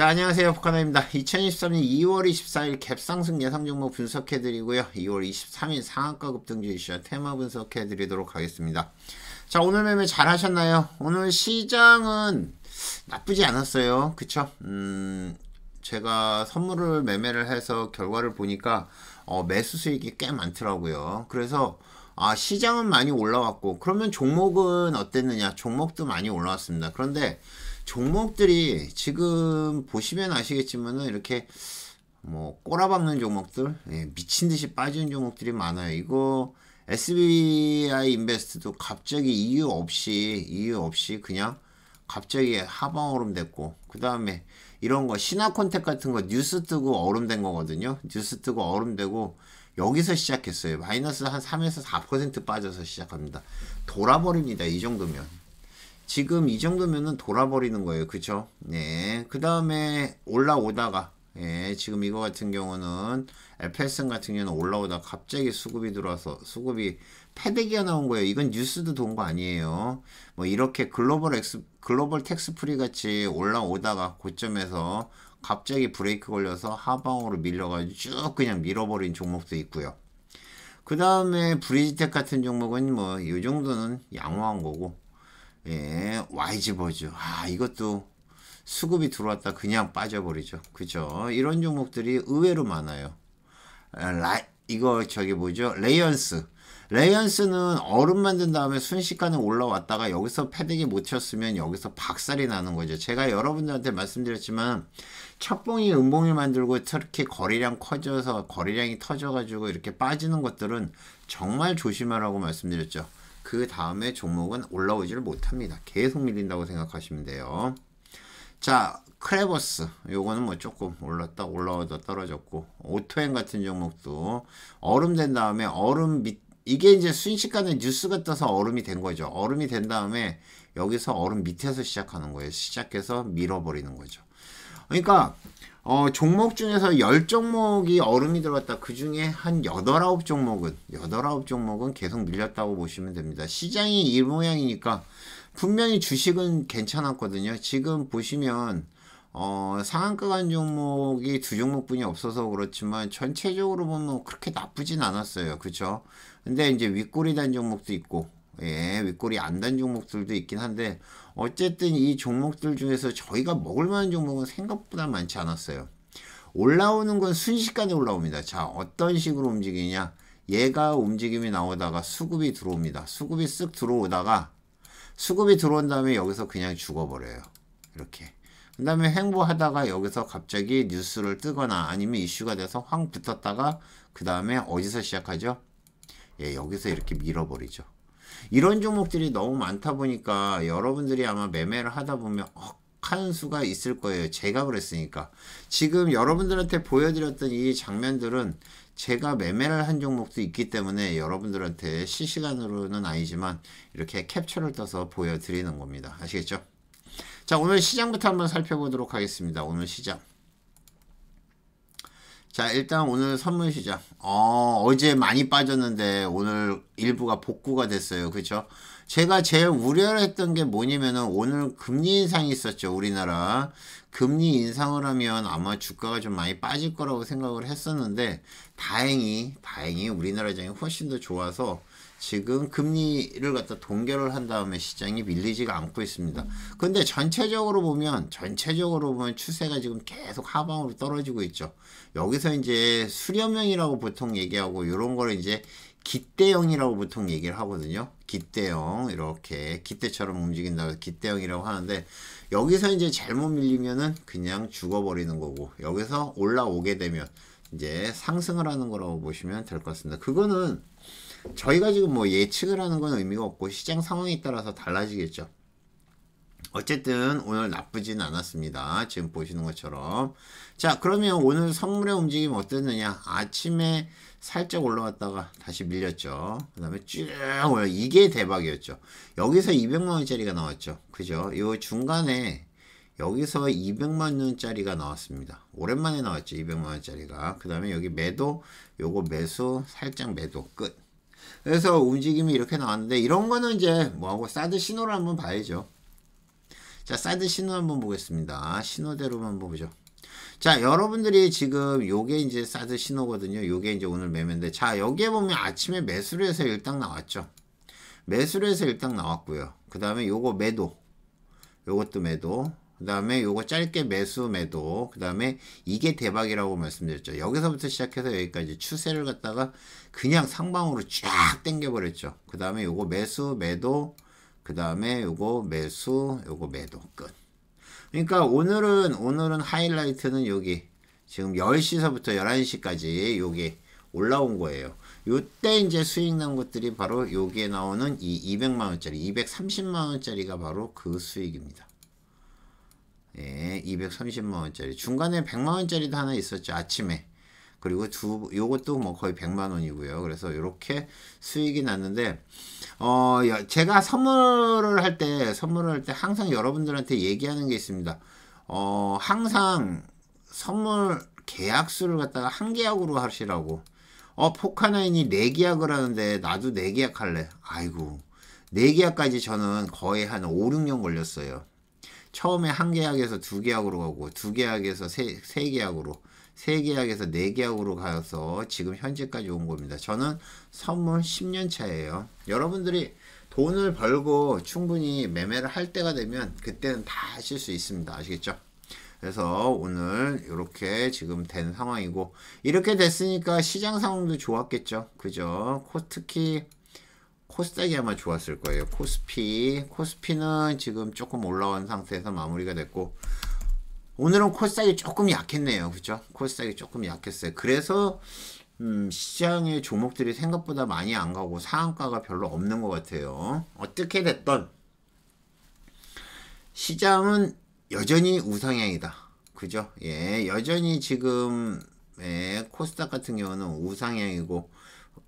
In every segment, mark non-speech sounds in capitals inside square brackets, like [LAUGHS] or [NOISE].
자 안녕하세요 북한호입니다. 2023년 2월 24일 갭상승 예상 종목 분석해드리고요. 2월 23일 상한가 급등 주이슈 테마 분석해드리도록 하겠습니다. 자 오늘 매매 잘하셨나요? 오늘 시장은 나쁘지 않았어요. 그쵸? 음, 제가 선물을 매매를 해서 결과를 보니까 어, 매수 수익이 꽤 많더라고요. 그래서 아 시장은 많이 올라왔고 그러면 종목은 어땠느냐? 종목도 많이 올라왔습니다. 그런데 종목들이 지금 보시면 아시겠지만은 이렇게 뭐 꼬라박는 종목들 예, 미친 듯이 빠지는 종목들이 많아요. 이거 SBI 인베스트도 갑자기 이유 없이 이유 없이 그냥 갑자기 하방 얼음 됐고 그 다음에 이런 거 신화콘택 같은 거 뉴스 뜨고 얼음 된 거거든요. 뉴스 뜨고 얼음 되고 여기서 시작했어요. 마이너스 한 3에서 4% 빠져서 시작합니다. 돌아버립니다. 이 정도면. 지금 이 정도면은 돌아버리는 거예요. 그쵸? 네. 그 다음에 올라오다가, 예, 지금 이거 같은 경우는 에펠슨 같은 경우는 올라오다 갑자기 수급이 들어와서 수급이 패대기가 나온 거예요. 이건 뉴스도 돈 거 아니에요. 뭐 이렇게 글로벌 엑스 글로벌 텍스 프리 같이 올라오다가 고점에서 갑자기 브레이크 걸려서 하방으로 밀려가지고 쭉 그냥 밀어버린 종목도 있고요. 그 다음에 브리지텍 같은 종목은 뭐 이 정도는 양호한 거고 예, YG 버즈. 아, 이것도 수급이 들어왔다 그냥 빠져버리죠. 그죠? 이런 종목들이 의외로 많아요. 아, 라이, 거 저기 뭐죠? 레이언스. 레이언스는 얼음 만든 다음에 순식간에 올라왔다가 여기서 패딩이 못 쳤으면 여기서 박살이 나는 거죠. 제가 여러분들한테 말씀드렸지만 첫봉이 음봉을 만들고 특히 거리량 커져서 거리량이 터져가지고 이렇게 빠지는 것들은 정말 조심하라고 말씀드렸죠. 그 다음에 종목은 올라오지를 못합니다. 계속 밀린다고 생각하시면 돼요. 자, 크레버스 요거는 뭐 조금 올랐다 올라오다 떨어졌고 오토행 같은 종목도 얼음 된 다음에 얼음 밑 이게 이제 순식간에 뉴스가 떠서 얼음이 된 거죠. 얼음이 된 다음에 여기서 얼음 밑에서 시작하는 거예요. 시작해서 밀어버리는 거죠. 그러니까 어, 종목 중에서 10종목이 얼음이 들어갔다. 그 중에 한 8, 9종목은, 8, 9종목은 계속 밀렸다고 보시면 됩니다. 시장이 이 모양이니까, 분명히 주식은 괜찮았거든요. 지금 보시면, 어, 상한가 간 종목이 두 종목뿐이 없어서 그렇지만, 전체적으로 보면 그렇게 나쁘진 않았어요. 그쵸? 근데 이제 윗꼬리 단 종목도 있고, 예, 윗꼬리 안 단 종목들도 있긴 한데, 어쨌든 이 종목들 중에서 저희가 먹을 만한 종목은 생각보다 많지 않았어요. 올라오는 건 순식간에 올라옵니다. 자, 어떤 식으로 움직이냐? 얘가 움직임이 나오다가 수급이 들어옵니다. 수급이 쓱 들어오다가 수급이 들어온 다음에 여기서 그냥 죽어버려요. 이렇게. 그 다음에 행보하다가 여기서 갑자기 뉴스를 뜨거나 아니면 이슈가 돼서 확 붙었다가 그 다음에 어디서 시작하죠? 예, 여기서 이렇게 밀어버리죠. 이런 종목들이 너무 많다 보니까 여러분들이 아마 매매를 하다 보면 억한 수가 있을 거예요. 제가 그랬으니까. 지금 여러분들한테 보여드렸던 이 장면들은 제가 매매를 한 종목도 있기 때문에 여러분들한테 실시간으로는 아니지만 이렇게 캡처를 떠서 보여드리는 겁니다. 아시겠죠? 자, 오늘 시장부터 한번 살펴보도록 하겠습니다. 오늘 시장. 자 일단 오늘 선물 시장 어, 어제 많이 빠졌는데 오늘 일부가 복구가 됐어요 그쵸 제가 제일 우려를 했던 게 뭐냐면은 오늘 금리 인상이 있었죠 우리나라 금리 인상을 하면 아마 주가가 좀 많이 빠질 거라고 생각을 했었는데 다행히 다행히 우리나라 장이 훨씬 더 좋아서 지금 금리를 갖다 동결을 한 다음에 시장이 밀리지가 않고 있습니다. 근데 전체적으로 보면 전체적으로 보면 추세가 지금 계속 하방으로 떨어지고 있죠. 여기서 이제 수렴형이라고 보통 얘기하고 이런 거를 이제 기대형이라고 보통 얘기를 하거든요. 기대형 이렇게 기대처럼 움직인다고 기대형이라고 하는데 여기서 이제 잘못 밀리면은 그냥 죽어버리는 거고 여기서 올라오게 되면 이제 상승을 하는 거라고 보시면 될 것 같습니다. 그거는 저희가 지금 뭐 예측을 하는 건 의미가 없고 시장 상황에 따라서 달라지겠죠. 어쨌든 오늘 나쁘진 않았습니다. 지금 보시는 것처럼. 자 그러면 오늘 선물의 움직임 어땠느냐. 아침에 살짝 올라왔다가 다시 밀렸죠. 그 다음에 쭉 올라 이게 대박이었죠. 여기서 200만원짜리가 나왔죠. 그죠? 요 중간에 여기서 200만원짜리가 나왔습니다. 오랜만에 나왔죠. 200만원짜리가. 그 다음에 여기 매도 요거 매수 살짝 매도 끝. 그래서 움직임이 이렇게 나왔는데 이런 거는 이제 뭐하고 사드 신호를 한번 봐야죠. 자, 사드 신호 한번 보겠습니다. 신호대로 한번 보죠. 자, 여러분들이 지금 요게 이제 사드 신호거든요. 요게 이제 오늘 매매인데 자, 여기에 보면 아침에 매수를 해서 일단 나왔죠. 매수를 해서 일단 나왔고요. 그 다음에 요거 매도 요것도 매도 그 다음에 요거 짧게 매수 매도 그 다음에 이게 대박이라고 말씀드렸죠 여기서부터 시작해서 여기까지 추세를 갖다가 그냥 상방으로 쫙 당겨 버렸죠 그 다음에 요거 매수 매도 그 다음에 요거 매수 요거 매도 끝 그러니까 오늘은 오늘은 하이라이트는 여기 지금 10시서부터 11시까지 여기 올라온 거예요 요때 이제 수익 난 것들이 바로 여기에 나오는 이 200만원짜리 230만원짜리가 바로 그 수익입니다 예, 230만원짜리. 중간에 100만원짜리도 하나 있었죠. 아침에. 그리고 두, 요것도 뭐 거의 100만원이고요. 그래서 이렇게 수익이 났는데, 어, 제가 선물을 할 때, 선물을 할 때 항상 여러분들한테 얘기하는 게 있습니다. 어, 항상 선물 계약수를 갖다가 한 계약으로 하시라고. 어, 포카나인이 4계약을 하는데 나도 4계약 할래. 아이고. 4계약까지 저는 거의 한 5, 6년 걸렸어요. 처음에 한 계약에서 두 계약으로 가고 두 계약에서 세, 세 계약으로 세 계약에서 네 계약으로 가서 지금 현재까지 온 겁니다. 저는 선물 10년 차예요. 여러분들이 돈을 벌고 충분히 매매를 할 때가 되면 그때는 다 하실 수 있습니다. 아시겠죠? 그래서 오늘 이렇게 지금 된 상황이고 이렇게 됐으니까 시장 상황도 좋았겠죠. 그죠? 코 특히 코스닥이 아마 좋았을 거예요. 코스피. 코스피는 지금 조금 올라온 상태에서 마무리가 됐고 오늘은 코스닥이 조금 약했네요. 그죠? 코스닥이 조금 약했어요. 그래서 음, 시장의 종목들이 생각보다 많이 안 가고 상한가가 별로 없는 것 같아요. 어떻게 됐던 시장은 여전히 우상향이다. 그죠? 예, 여전히 지금 예, 코스닥 같은 경우는 우상향이고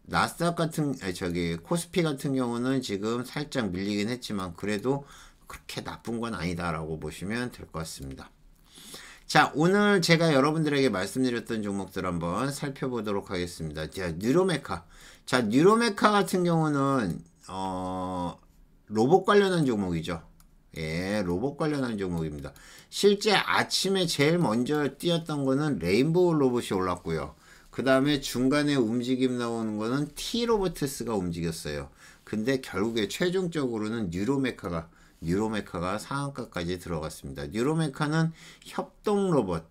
나스닥 같은 저기 코스피 같은 경우는 지금 살짝 밀리긴 했지만 그래도 그렇게 나쁜 건 아니다라고 보시면 될 것 같습니다. 자 오늘 제가 여러분들에게 말씀드렸던 종목들 한번 살펴보도록 하겠습니다. 자 뉴로메카 자 뉴로메카 같은 경우는 어 로봇 관련한 종목이죠. 예, 로봇 관련한 종목입니다. 실제 아침에 제일 먼저 뛰었던 거는 레인보우 로봇이 올랐고요. 그 다음에 중간에 움직임 나오는 거는 T로버트스가 움직였어요. 근데 결국에 최종적으로는 뉴로메카가 뉴로메카가 상한가까지 들어갔습니다. 뉴로메카는 협동 로봇,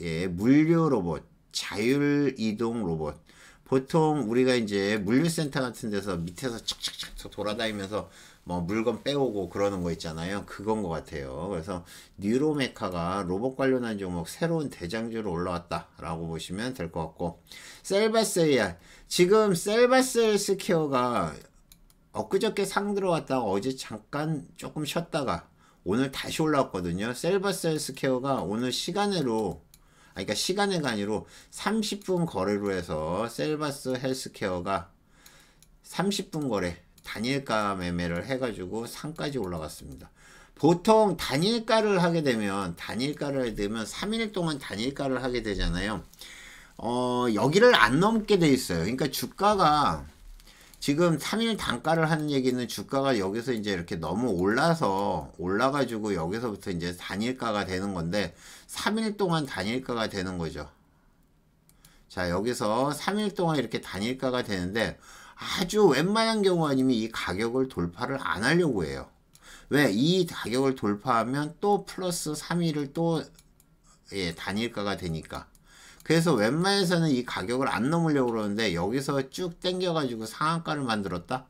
예, 물류 로봇, 자율 이동 로봇. 보통 우리가 이제 물류센터 같은 데서 밑에서 착착착 돌아다니면서 뭐 물건 빼오고 그러는 거 있잖아요. 그건 것 같아요. 그래서 뉴로메카가 로봇 관련한 종목 새로운 대장주로 올라왔다라고 보시면 될 것 같고 셀바세이알 지금 셀바셀스 케어가 엊그저께 상 들어왔다가 어제 잠깐 조금 쉬었다가 오늘 다시 올라왔거든요. 셀바셀스 케어가 오늘 시간으로 그러니까 시간의 간위로 30분 거래로 해서 셀바스 헬스케어가 30분 거래 단일가 매매를 해가지고 상까지 올라갔습니다. 보통 단일가를 하게 되면 단일가를 하게 되면 3일 동안 단일가를 하게 되잖아요. 어, 여기를 안 넘게 돼 있어요. 그러니까 주가가 지금 3일 단가를 하는 얘기는 주가가 여기서 이제 이렇게 너무 올라서 올라가지고 여기서부터 이제 단일가가 되는 건데 3일 동안 단일가가 되는 거죠. 자 여기서 3일 동안 이렇게 단일가가 되는데 아주 웬만한 경우 아니면 이 가격을 돌파를 안 하려고 해요. 왜? 이 가격을 돌파하면 또 플러스 3위를 또 예, 단일가가 되니까. 그래서 웬만해서는 이 가격을 안 넘으려고 그러는데 여기서 쭉 땡겨가지고 상한가를 만들었다?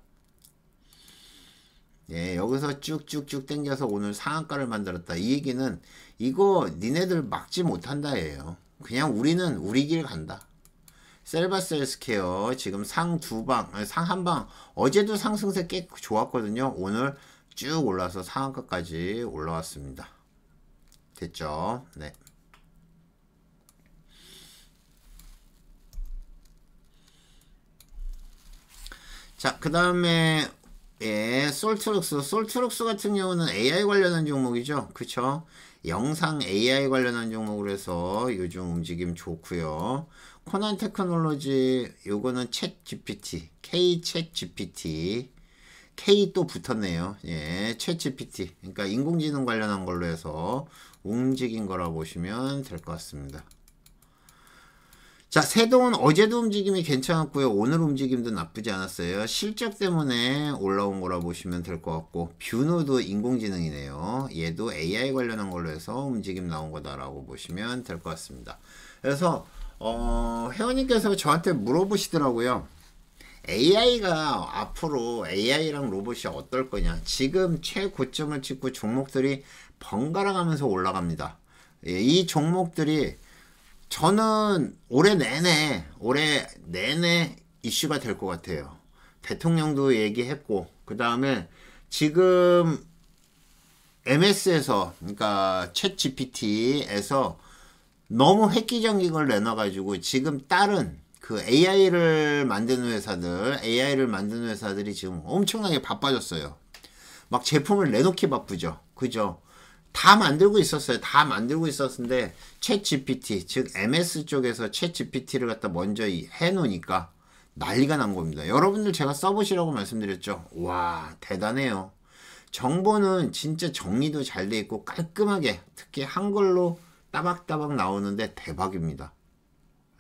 예, 여기서 쭉쭉쭉 땡겨서 오늘 상한가를 만들었다. 이 얘기는 이거 니네들 막지 못한다예요. 그냥 우리는 우리 길 간다. 셀바셀스케어 지금 상 두방 상 한방 어제도 상승세 꽤 좋았거든요 오늘 쭉 올라서 상한가까지 올라왔습니다 됐죠 네 자, 그 다음에, 예, 솔트룩스. 솔트룩스 같은 경우는 AI 관련한 종목이죠. 그쵸? 영상 AI 관련한 종목으로 해서 요즘 움직임 좋구요 코난 테크놀로지 요거는 챗 GPT, K 챗 GPT, K 또 붙었네요. 예, 챗 GPT. 그러니까 인공지능 관련한 걸로 해서 움직인 거라 보시면 될 것 같습니다. 자, 세동은 어제도 움직임이 괜찮았고요. 오늘 움직임도 나쁘지 않았어요. 실적 때문에 올라온 거라 보시면 될 것 같고 뷰노도 인공지능이네요. 얘도 AI 관련한 걸로 해서 움직임 나온 거다라고 보시면 될 것 같습니다. 그래서 어, 회원님께서 저한테 물어보시더라고요. AI가 앞으로 AI랑 로봇이 어떨 거냐. 지금 최고점을 찍고 종목들이 번갈아 가면서 올라갑니다. 예, 이 종목들이 저는 올해 내내, 올해 내내 이슈가 될 것 같아요. 대통령도 얘기했고, 그 다음에 지금 MS에서, 그러니까 챗 GPT에서 너무 획기적인 걸 내놔가지고 지금 다른 그 AI를 만드는 회사들, AI를 만드는 회사들이 지금 엄청나게 바빠졌어요. 막 제품을 내놓기 바쁘죠. 그죠? 다 만들고 있었어요. 다 만들고 있었는데 챗 GPT, 즉 MS 쪽에서 챗 GPT를 갖다 먼저 해놓으니까 난리가 난 겁니다. 여러분들 제가 써보시라고 말씀드렸죠. 와 대단해요. 정보는 진짜 정리도 잘 돼 있고 깔끔하게 특히 한글로 따박따박 나오는데 대박입니다.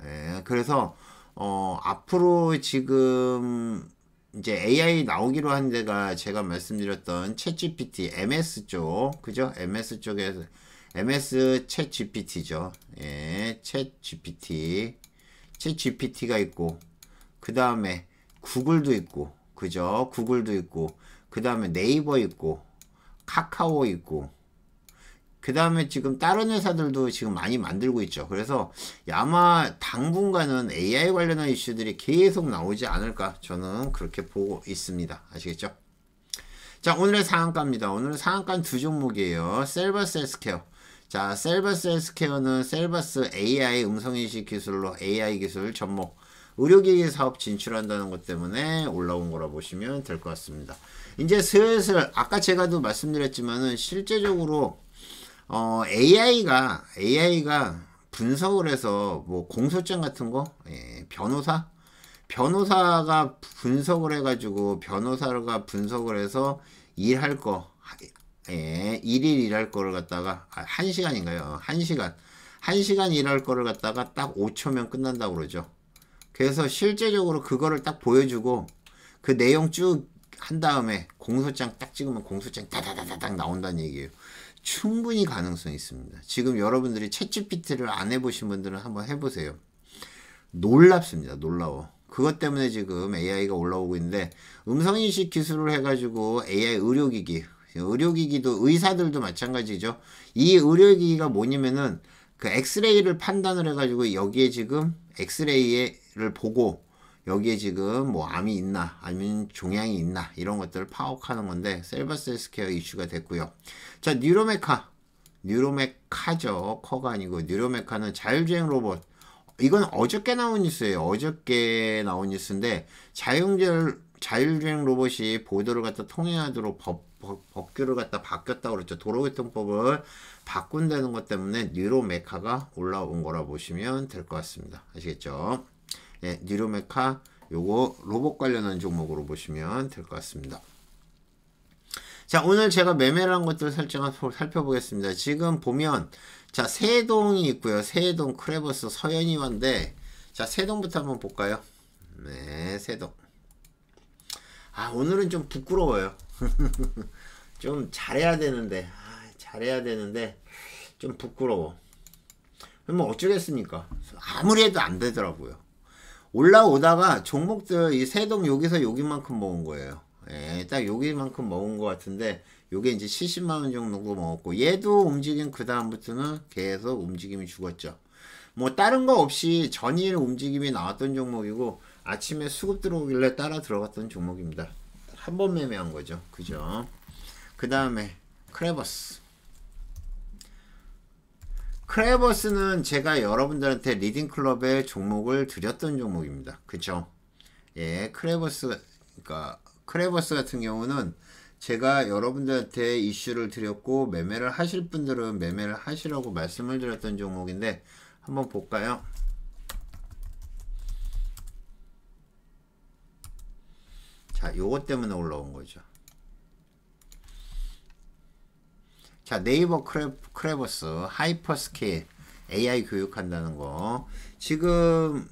예, 그래서 어, 앞으로 지금 이제 AI 나오기로 한 데가 제가 말씀드렸던 챗GPT, MS 쪽, 그죠? MS 쪽에서 MS 챗GPT죠. 예, 챗GPT, 챗GPT가 있고 그 다음에 구글도 있고, 그죠? 구글도 있고 그 다음에 네이버 있고 카카오 있고 그 다음에 지금 다른 회사들도 지금 많이 만들고 있죠. 그래서 아마 당분간은 AI 관련한 이슈들이 계속 나오지 않을까 저는 그렇게 보고 있습니다. 아시겠죠? 자 오늘의 상한가입니다. 오늘은 상한가 두 종목이에요. 셀버스 헬스케어 자 셀버스 헬스케어는 셀버스 AI 음성인식 기술로 AI 기술 접목 의료기기 사업 진출한다는 것 때문에 올라온 거라 보시면 될 것 같습니다. 이제 슬슬 아까 제가도 말씀드렸지만은 실제적으로 어, AI가 AI가 분석을 해서 뭐 공소장 같은 거 예, 변호사 변호사가 분석을 해가지고 변호사가 분석을 해서 일할 거 예, 일일 일할 거를 갖다가 아, 한 시간인가요? 한 시간 한 시간 일할 거를 갖다가 딱 5초면 끝난다고 그러죠. 그래서 실제적으로 그거를 딱 보여주고 그 내용 쭉 한 다음에 공소장 딱 찍으면 공소장 다다다다닥 나온다는 얘기예요. 충분히 가능성이 있습니다. 지금 여러분들이 챗GPT를 안 해보신 분들은 한번 해보세요. 놀랍습니다. 놀라워. 그것 때문에 지금 AI가 올라오고 있는데 음성인식 기술을 해가지고 AI 의료기기, 의료기기도 의사들도 마찬가지죠. 이 의료기기가 뭐냐면은 그 엑스레이를 판단을 해가지고 여기에 지금 엑스레이를 보고 여기에 지금 뭐 암이 있나 아니면 종양이 있나 이런 것들을 파악하는 건데 셀바셀스케어 이슈가 됐고요. 자 뉴로메카 뉴로메카죠 커가 아니고 뉴로메카는 자율주행 로봇 이건 어저께 나온 뉴스예요. 어저께 나온 뉴스인데 자율 자율주행 로봇이 보도를 갖다 통행하도록 법, 법, 법규를 갖다 바뀌었다고 그랬죠. 도로교통법을 바꾼다는 것 때문에 뉴로메카가 올라온 거라 보시면 될 것 같습니다. 아시겠죠? 예, 니로메카 요거 로봇 관련한 종목으로 보시면 될 것 같습니다. 자 오늘 제가 매매를 한 것들 살짝 살펴보겠습니다. 지금 보면 자 세동이 있고요. 세동 크레버스 서현이와인데 자 세동부터 한번 볼까요? 네 세동 아 오늘은 좀 부끄러워요. [LAUGHS] 좀 잘해야 되는데 아, 잘해야 되는데 좀 부끄러워. 그럼 뭐 어쩌겠습니까? 아무리 해도 안 되더라고요. 올라오다가 종목들 이 세동 여기서 여기만큼 먹은 거예요. 예, 딱 여기만큼 먹은 것 같은데 요게 이제 70만원 정도 먹었고 얘도 움직임 그 다음부터는 계속 움직임이 죽었죠. 뭐 다른 거 없이 전일 움직임이 나왔던 종목이고 아침에 수급 들어오길래 따라 들어갔던 종목입니다. 한 번 매매한 거죠. 그죠? 그 다음에 크레버스. 크레버스는 제가 여러분들한테 리딩 클럽의 종목을 드렸던 종목입니다. 그쵸? 예, 크레버스, 그니까 크레버스 같은 경우는 제가 여러분들한테 이슈를 드렸고 매매를 하실 분들은 매매를 하시라고 말씀을 드렸던 종목인데 한번 볼까요? 자, 요것 때문에 올라온 거죠. 자 네이버 크래, 버스 하이퍼스케일 AI 교육한다는 거 지금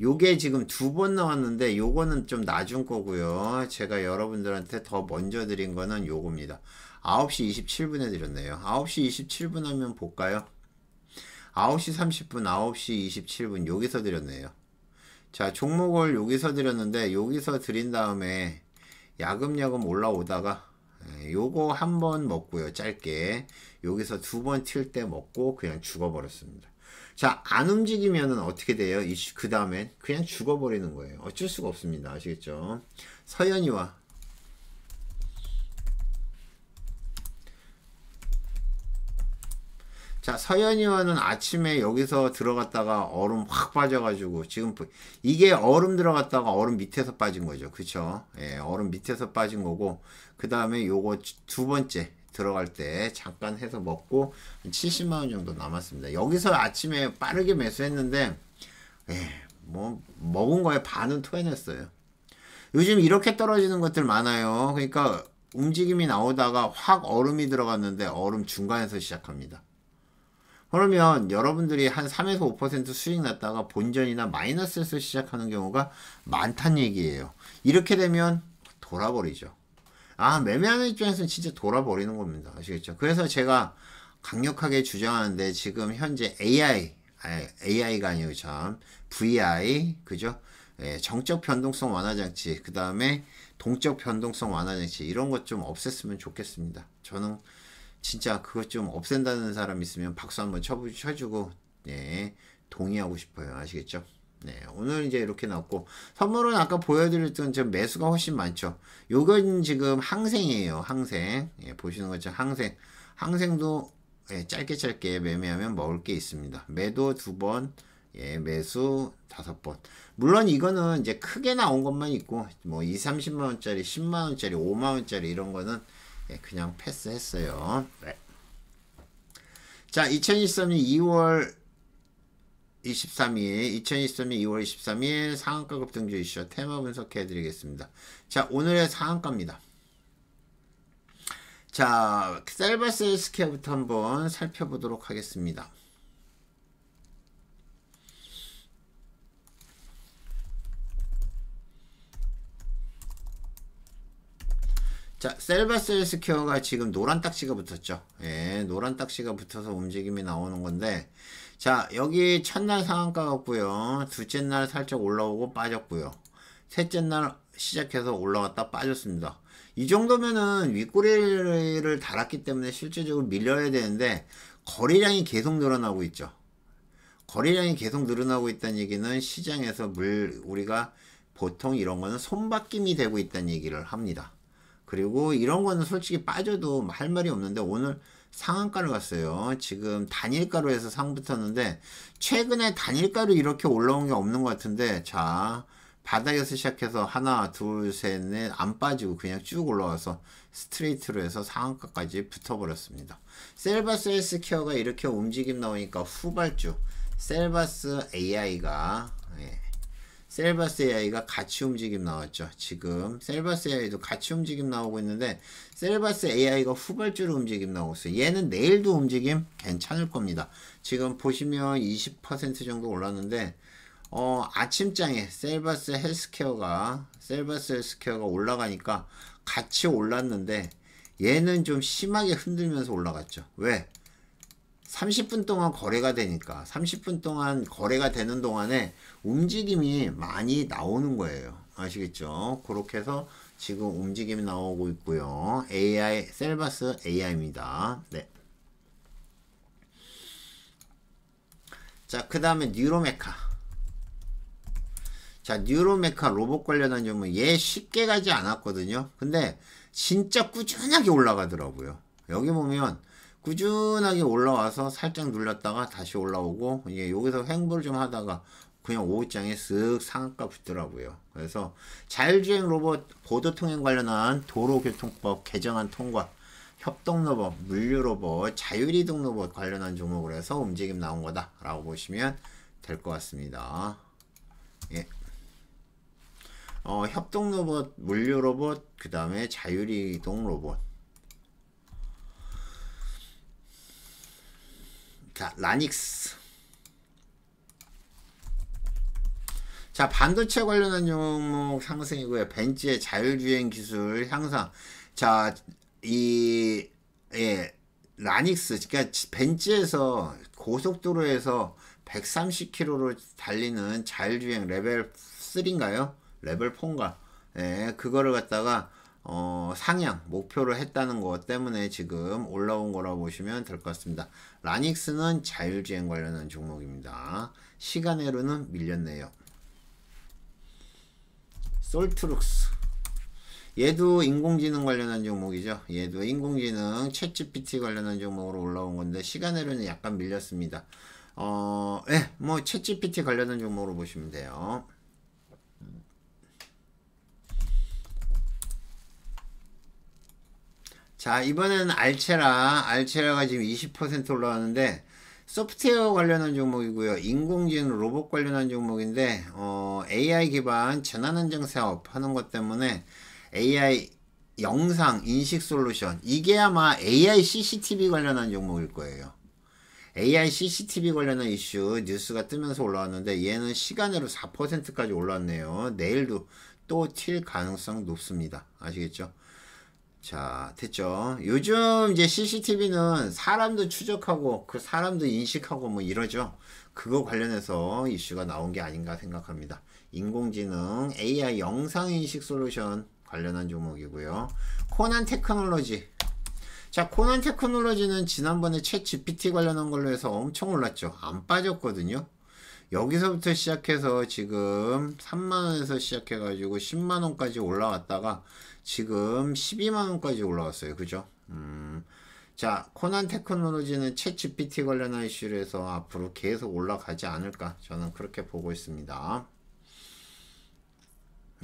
요게 지금 두 번 나왔는데 요거는 좀 낮은 거고요 제가 여러분들한테 더 먼저 드린 거는 요겁니다 9시 27분에 드렸네요 9시 27분 하면 볼까요 9시 30분 9시 27분 여기서 드렸네요 자 종목을 여기서 드렸는데 여기서 드린 다음에 야금야금 올라오다가 예, 요거 한 번 먹고요 짧게 여기서 두 번 튈 때 먹고 그냥 죽어버렸습니다 자 안 움직이면은 어떻게 돼요 그 다음엔 그냥 죽어버리는 거예요 어쩔 수가 없습니다 아시겠죠 서현이와 자, 서현이와는 아침에 여기서 들어갔다가 얼음 확 빠져가지고, 지금, 이게 얼음 들어갔다가 얼음 밑에서 빠진 거죠. 그쵸? 예, 얼음 밑에서 빠진 거고, 그 다음에 요거 두 번째 들어갈 때 잠깐 해서 먹고, 70만원 정도 남았습니다. 여기서 아침에 빠르게 매수했는데, 예, 뭐, 먹은 거에 반은 토해냈어요. 요즘 이렇게 떨어지는 것들 많아요. 그러니까 움직임이 나오다가 확 얼음이 들어갔는데, 얼음 중간에서 시작합니다. 그러면 여러분들이 한 3에서 5% 수익 났다가 본전이나 마이너스에서 시작하는 경우가 많단 얘기예요. 이렇게 되면 돌아버리죠. 아 매매하는 입장에서는 진짜 돌아버리는 겁니다. 아시겠죠? 그래서 제가 강력하게 주장하는데 지금 현재 AI, AI가 아니고 참 VI 그죠? 예, 정적 변동성 완화 장치 그 다음에 동적 변동성 완화 장치 이런 것 좀 없앴으면 좋겠습니다. 저는 진짜 그것 좀 없앤다는 사람 있으면 박수 한번 쳐 쳐주고 네 동의하고 싶어요 아시겠죠? 네, 오늘 이제 이렇게 나왔고 선물은 아까 보여드렸던 지 매수가 훨씬 많죠. 요건 지금 항생이에요. 항생 예, 보시는 것처럼 항생 항생도 예, 짧게 짧게 매매하면 먹을 게 있습니다. 매도 두 번, 예, 매수 다섯 번. 물론 이거는 이제 크게 나온 것만 있고 뭐 2, 30만 원짜리, 10만 원짜리, 5만 원짜리 이런 거는 예, 그냥 패스했어요. 네. 자, 2023년 2월 23일, 2023년 2월 23일 상한가 급등주 이슈 테마 분석해 드리겠습니다. 자, 오늘의 상한가입니다. 자, 셀바셀스케어부터 한번 살펴보도록 하겠습니다. 자, 셀바셀스케어가 지금 노란 딱지가 붙었죠. 예, 노란 딱지가 붙어서 움직임이 나오는 건데, 자, 여기 첫날 상한가 같고요. 둘째 날 살짝 올라오고 빠졌고요. 셋째 날 시작해서 올라갔다 빠졌습니다. 이 정도면은 윗꼬리를 달았기 때문에 실제적으로 밀려야 되는데, 거리량이 계속 늘어나고 있죠. 거리량이 계속 늘어나고 있다는 얘기는 시장에서 물, 우리가 보통 이런 거는 손바뀜이 되고 있다는 얘기를 합니다. 그리고 이런 거는 솔직히 빠져도 할 말이 없는데 오늘 상한가를 갔어요. 지금 단일가로 해서 상 붙었는데 최근에 단일가로 이렇게 올라온 게 없는 것 같은데 자 바닥에서 시작해서 하나 둘 셋 넷 안 빠지고 그냥 쭉 올라와서 스트레이트로 해서 상한가까지 붙어버렸습니다. 셀바스 헬스케어가 이렇게 움직임 나오니까 후발주 셀바스 AI가 예. 셀바스 AI가 같이 움직임 나왔죠. 지금 셀바스 AI도 같이 움직임 나오고 있는데 셀바스 AI가 후발주로 움직임 나오고 있어요. 얘는 내일도 움직임 괜찮을 겁니다. 지금 보시면 20% 정도 올랐는데 어, 아침장에 셀바스 헬스케어가 셀바스 헬스케어가 올라가니까 같이 올랐는데 얘는 좀 심하게 흔들면서 올라갔죠. 왜? 30분 동안 거래가 되니까 30분 동안 거래가 되는 동안에 움직임이 많이 나오는 거예요. 아시겠죠? 그렇게 해서 지금 움직임이 나오고 있고요. AI 셀바스 AI입니다. 네. 자, 그다음에 뉴로메카. 자, 뉴로메카 로봇 관련한 점은 얘 쉽게 가지 않았거든요. 근데 진짜 꾸준하게 올라가더라고요. 여기 보면 꾸준하게 올라와서 살짝 눌렀다가 다시 올라오고 이게 여기서 횡보를 좀 하다가 그냥 5장에 쓱 상가 붙더라고요. 그래서 자율주행 로봇 보도 통행 관련한 도로교통법 개정안 통과 협동 로봇, 물류 로봇, 자율이동 로봇 관련한 종목으로 해서 움직임 나온 거다라고 보시면 될 것 같습니다. 예. 어, 협동 로봇, 물류 로봇, 그 다음에 자율이동 로봇 자, 라닉스. 자, 반도체 관련한 종목 상승이고요. 벤츠의 자율주행 기술 향상. 자, 이, 예, 라닉스, 그러니까 벤츠에서 고속도로에서 130km로 달리는 자율주행 레벨 3인가요? 레벨 4인가? 예, 그거를 갖다가 어, 상향 목표를 했다는 것 때문에 지금 올라온 거라고 보시면 될 것 같습니다. 라닉스는 자율주행 관련한 종목입니다. 시간외로는 밀렸네요. 솔트룩스 얘도 인공지능 관련한 종목이죠. 얘도 인공지능 챗GPT 관련한 종목으로 올라온 건데 시간외로는 약간 밀렸습니다. 어, 예, 뭐 챗GPT 관련한 종목으로 보시면 돼요. 자 이번에는 알체라 알체라가 지금 20% 올라왔는데 소프트웨어 관련한 종목이고요 인공지능 로봇 관련한 종목인데 어, AI 기반 전환안정 사업 하는 것 때문에 AI 영상 인식 솔루션 이게 아마 AI CCTV 관련한 종목일 거예요 AI CCTV 관련한 이슈 뉴스가 뜨면서 올라왔는데 얘는 시간으로 4%까지 올랐네요 내일도 또 튈 가능성 높습니다 아시겠죠 자, 됐죠. 요즘 이제 CCTV는 사람도 추적하고 그 사람도 인식하고 뭐 이러죠. 그거 관련해서 이슈가 나온 게 아닌가 생각합니다. 인공지능 AI 영상인식 솔루션 관련한 종목이고요. 코난 테크놀로지. 자, 코난 테크놀로지는 지난번에 챗 GPT 관련한 걸로 해서 엄청 올랐죠. 안 빠졌거든요. 여기서부터 시작해서 지금 3만원에서 시작해가지고 10만원까지 올라왔다가 지금 12만원까지 올라왔어요. 그죠? 음. 자, 코난 테크놀로지는 챗 GPT 관련한 이슈로 해서 앞으로 계속 올라가지 않을까. 저는 그렇게 보고 있습니다.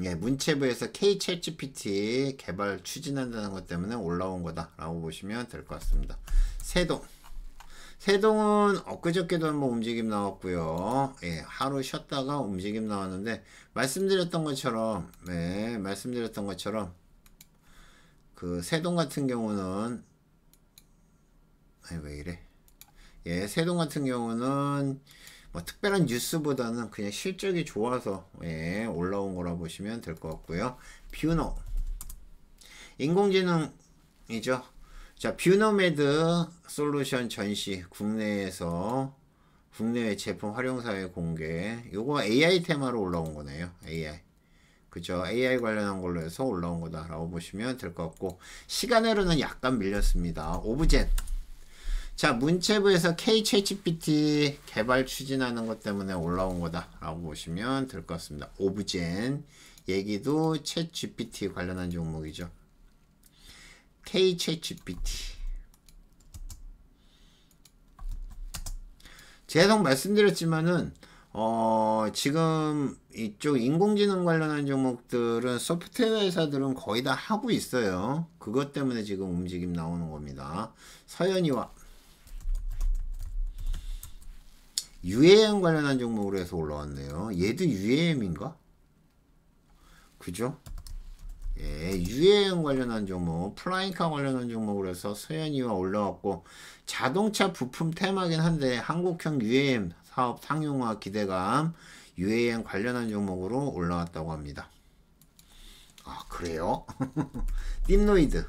예, 문체부에서 K-챗 GPT 개발 추진한다는 것 때문에 올라온 거다라고 보시면 될 것 같습니다. 세동. 세동은 엊그저께도 한번 움직임 나왔고요. 예, 하루 쉬었다가 움직임 나왔는데 말씀드렸던 것처럼 예, 말씀드렸던 것처럼 그 세동 같은 경우는 아니 왜 이래 예 세동 같은 경우는 뭐 특별한 뉴스보다는 그냥 실적이 좋아서 예, 올라온 거라 보시면 될 것 같고요 뷰노 인공지능이죠 자 뷰노메드 솔루션 전시 국내에서 국내외 제품 활용사회 공개 요거 AI 테마로 올라온 거네요 AI 그죠? AI 관련한 걸로 해서 올라온 거다라고 보시면 될 것 같고 시간으로는 약간 밀렸습니다. 오브젠 자 문체부에서 KCHPT 개발 추진하는 것 때문에 올라온 거다라고 보시면 될 것 같습니다. 오브젠 얘기도 챗GPT 관련한 종목이죠. KCHPT 계속 말씀드렸지만은 어, 지금 이쪽 인공지능 관련한 종목들은 소프트웨어 회사들은 거의 다 하고 있어요. 그것 때문에 지금 움직임 나오는 겁니다. 서현이와 UAM 관련한 종목으로 해서 올라왔네요. 얘도 UAM인가? 그죠? 예, UAM 관련한 종목, 플라잉카 관련한 종목으로 해서 서현이와 올라왔고 자동차 부품 테마긴 한데 한국형 UAM 사업 상용화 기대감, 유해행 관련한 종목으로 올라왔다고 합니다. 아, 그래요? [LAUGHS] 딥노이드.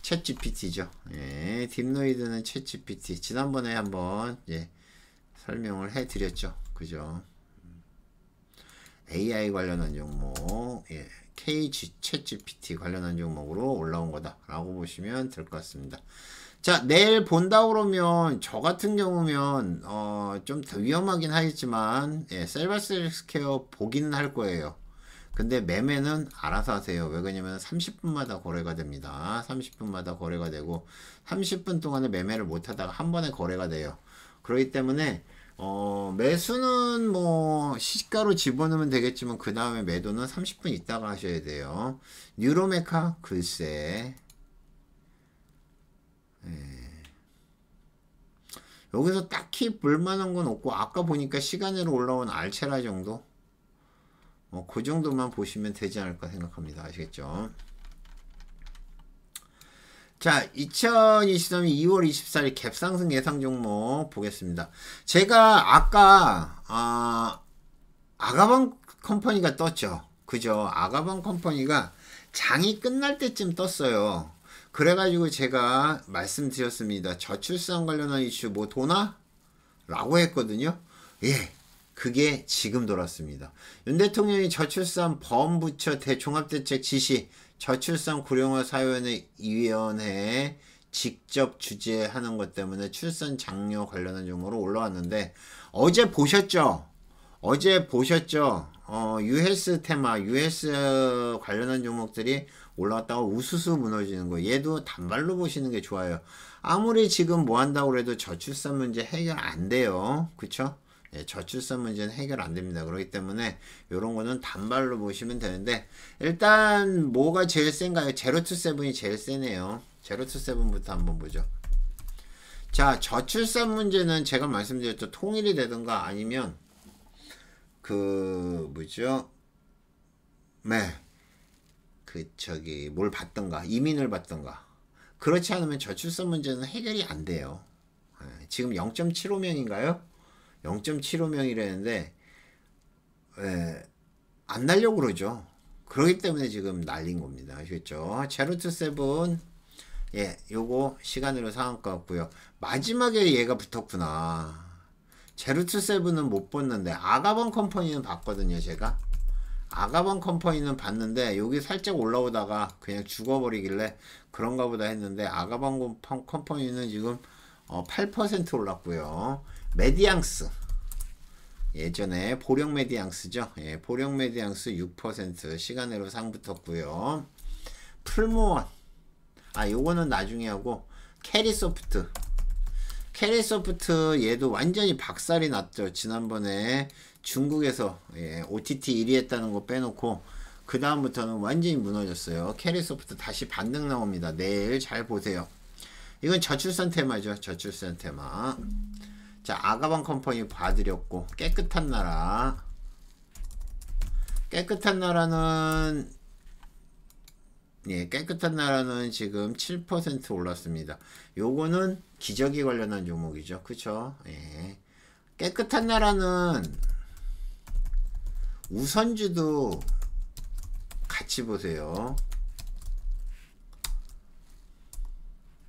챗GPT죠. 예, 딥노이드는 챗GPT. 지난번에 한번, 예, 설명을 해드렸죠. 그죠. AI 관련한 종목, 예, KG, 챗GPT 관련한 종목으로 올라온 거다라고 보시면 될 것 같습니다. 자 내일 본다 그러면 저 같은 경우면 어, 좀 더 위험하긴 하겠지만 예, 셀바셀스케어 보기는 할 거예요. 근데 매매는 알아서 하세요. 왜그냐면 30분마다 거래가 됩니다. 30분마다 거래가 되고 30분 동안에 매매를 못하다가 한 번에 거래가 돼요. 그렇기 때문에 어, 매수는 뭐 시가로 집어넣으면 되겠지만 그 다음에 매도는 30분 있다가 하셔야 돼요. 뉴로메카 글쎄 예. 여기서 딱히 볼만한 건 없고 아까 보니까 시간으로 올라온 알체라 정도 어, 그 정도만 보시면 되지 않을까 생각합니다. 아시겠죠? 자, 2023년 2월 24일 갭상승 예상 종목 보겠습니다. 제가 아까 아, 아가방 컴퍼니가 떴죠. 그죠? 아가방 컴퍼니가 장이 끝날 때쯤 떴어요. 그래가지고 제가 말씀드렸습니다. 저출산 관련한 이슈 뭐 도나? 라고 했거든요. 예. 그게 지금 돌았습니다. 윤 대통령이 저출산 범부처 대종합대책 지시 저출산 고령화 사회위원회에 직접 주재하는 것 때문에 출산 장려 관련한 용어로 올라왔는데 어제 보셨죠? 어제 보셨죠? 어, US 테마, US 관련한 종목들이 올라왔다가 우수수 무너지는 거 얘도 단발로 보시는 게 좋아요 아무리 지금 뭐 한다고 해도 저출산 문제 해결 안 돼요 그쵸 예, 저출산 문제는 해결 안 됩니다 그렇기 때문에 이런 거는 단발로 보시면 되는데 일단 뭐가 제일 센가요 제로 투 세븐이 제일 세네요 제로 투 세븐부터 한번 보죠 자 저출산 문제는 제가 말씀드렸죠 통일이 되든가 아니면 그 뭐죠 네그 저기 뭘 받던가 이민을 받던가 그렇지 않으면 저출산 문제는 해결이 안 돼요. 예, 지금 0.75명인가요? 0.75명이라는데 예, 안 날려고 그러죠. 그러기 때문에 지금 날린 겁니다. 아시겠죠? 제로투 세븐 예, 요거 시간으로 상한것 같고요. 마지막에 얘가 붙었구나. 제로투 세븐은 못 봤는데 아가번 컴퍼니는 봤거든요, 제가. 아가번 컴퍼니는 봤는데 여기 살짝 올라오다가 그냥 죽어버리길래 그런가 보다 했는데 아가번 컴퍼니는 지금 8% 어, 올랐고요. 메디앙스 예전에 보령 메디앙스죠. 예, 보령 메디앙스 6% 시간으로 상 붙었고요. 풀무원 아 요거는 나중에 하고 캐리소프트 캐리소프트 얘도 완전히 박살이 났죠. 지난번에 중국에서 예, OTT 1위 했다는 거 빼놓고 그 다음부터는 완전히 무너졌어요. 캐리소프트 다시 반등 나옵니다. 내일 잘 보세요. 이건 저출산 테마죠. 저출산 테마. 자 아가방 컴퍼니 봐드렸고 깨끗한 나라 깨끗한 나라는 예, 깨끗한 나라는 지금 7% 올랐습니다. 요거는 기저귀 관련한 종목이죠. 그쵸? 예. 깨끗한 나라는 우선주도 같이 보세요.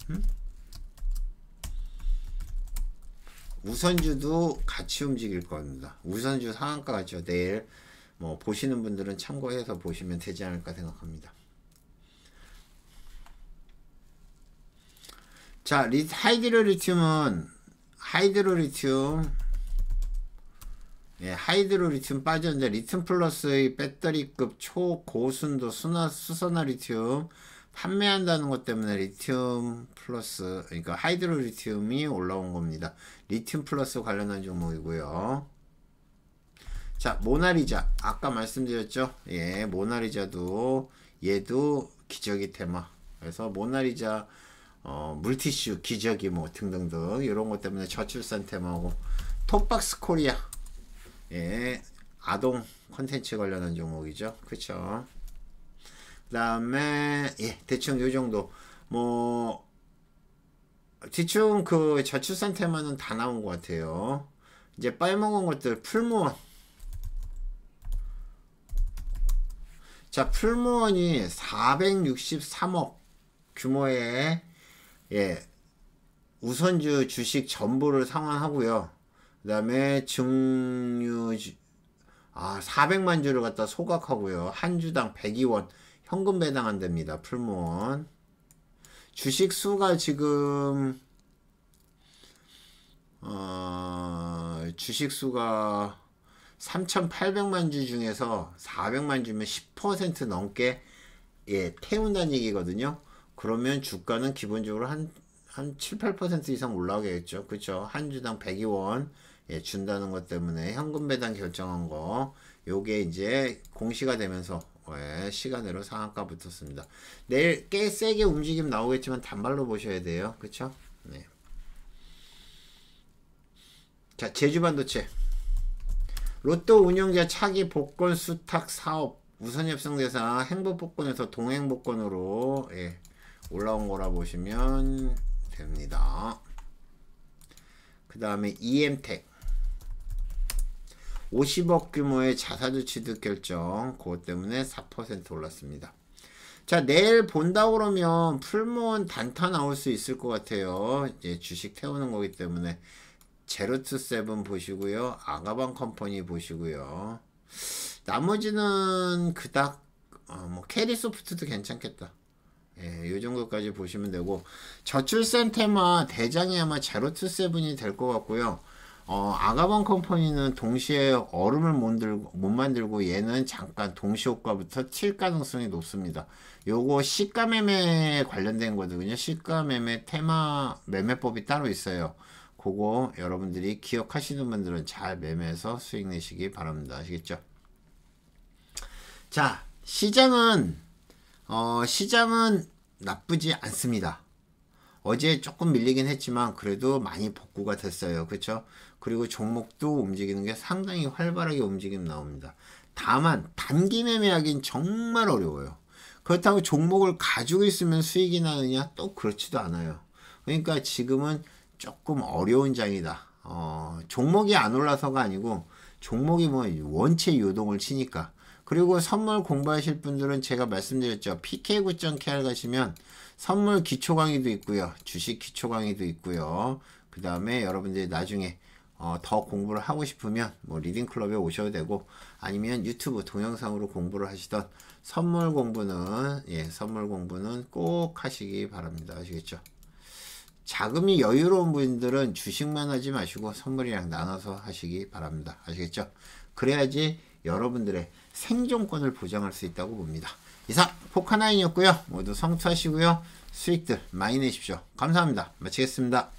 음? 우선주도 같이 움직일 겁니다. 우선주 상한가죠. 내일 뭐 보시는 분들은 참고해서 보시면 되지 않을까 생각합니다. 자, 리, 하이드로리튬은 하이드로리튬 예, 하이드로리튬 빠졌는데 리튬 플러스의 배터리급 초고순도 수나, 수선화 리튬 판매한다는 것 때문에 리튬 플러스 그러니까 하이드로리튬이 올라온 겁니다. 리튬 플러스 관련한 종목이고요. 자, 모나리자 아까 말씀드렸죠? 예, 모나리자도 얘도 기저귀 테마. 그래서 모나리자 어, 물티슈, 기저귀 뭐 등등등 이런 것 때문에 저출산 테마고 톱박스 코리아 예 아동 컨텐츠 관련한 종목이죠 그쵸 그 다음에 예 대충 요 정도 뭐 대충 그 저출산 테마는 다 나온 것 같아요 이제 빨먹은 것들 풀무원 자 풀무원이 463억 규모의 예, 우선주 주식 전부를 상환하고요. 그 다음에 증류아 400만 주를 갖다 소각하고요. 한 주당 102원 현금 배당한됩니다 풀무원 주식 수가 지금 어, 주식 수가 3,800만 주 중에서 400만 주면 10% 넘게 예, 태운다는 얘기거든요. 그러면 주가는 기본적으로 한, 한 7, 8% 이상 올라가겠죠. 그쵸? 한 주당 102원, 예, 준다는 것 때문에 현금 배당 결정한 거, 요게 이제 공시가 되면서, 예, 시간으로 상한가 붙었습니다. 내일 꽤 세게 움직임 나오겠지만 단발로 보셔야 돼요. 그쵸? 네. 자, 제주반도체. 로또 운영자 차기 복권 수탁 사업 우선 협상 대상 행보 복권에서 동행 복권으로 예. 올라온 거라 보시면 됩니다. 그 다음에 EM택 50억 규모의 자사주 취득 결정 그것 때문에 4% 올랐습니다. 자 내일 본다 그러면 풀문 단타 나올 수 있을 것 같아요. 이제 주식 태우는 거기 때문에 제로투세븐 보시고요. 아가방 컴퍼니 보시고요. 나머지는 그닥 어, 뭐 캐리소프트도 괜찮겠다. 예, 요 정도까지 보시면 되고 저출산 테마 대장이 아마 제로투세븐이 될 것 같고요. 어, 아가방 컴퍼니는 동시에 얼음을 못, 들고, 못 만들고 얘는 잠깐 동시효과부터 튈 가능성이 높습니다. 요거 시가 매매 관련된 거거든요. 시가 매매 테마 매매법이 따로 있어요. 그거 여러분들이 기억하시는 분들은 잘 매매해서 수익 내시기 바랍니다. 아시겠죠? 자, 시장은 어, 시장은 나쁘지 않습니다. 어제 조금 밀리긴 했지만 그래도 많이 복구가 됐어요. 그렇죠? 그리고 종목도 움직이는 게 상당히 활발하게 움직임 나옵니다. 다만 단기 매매하기는 정말 어려워요. 그렇다고 종목을 가지고 있으면 수익이 나느냐? 또 그렇지도 않아요. 그러니까 지금은 조금 어려운 장이다. 어, 종목이 안 올라서가 아니고 종목이 뭐 원체 요동을 치니까 그리고 선물 공부하실 분들은 제가 말씀드렸죠. pk9.kr 가시면 선물 기초 강의도 있고요. 주식 기초 강의도 있고요. 그 다음에 여러분들이 나중에 어, 더 공부를 하고 싶으면 뭐 리딩 클럽에 오셔도 되고 아니면 유튜브 동영상으로 공부를 하시던 선물 공부는 예 선물 공부는 꼭 하시기 바랍니다 아시겠죠 자금이 여유로운 분들은 주식만 하지 마시고 선물이랑 나눠서 하시기 바랍니다 아시겠죠 그래야지 여러분들의 생존권을 보장할 수 있다고 봅니다. 이상 포카나인이었고요. 모두 성투하시고요. 수익들 많이 내십시오. 감사합니다. 마치겠습니다.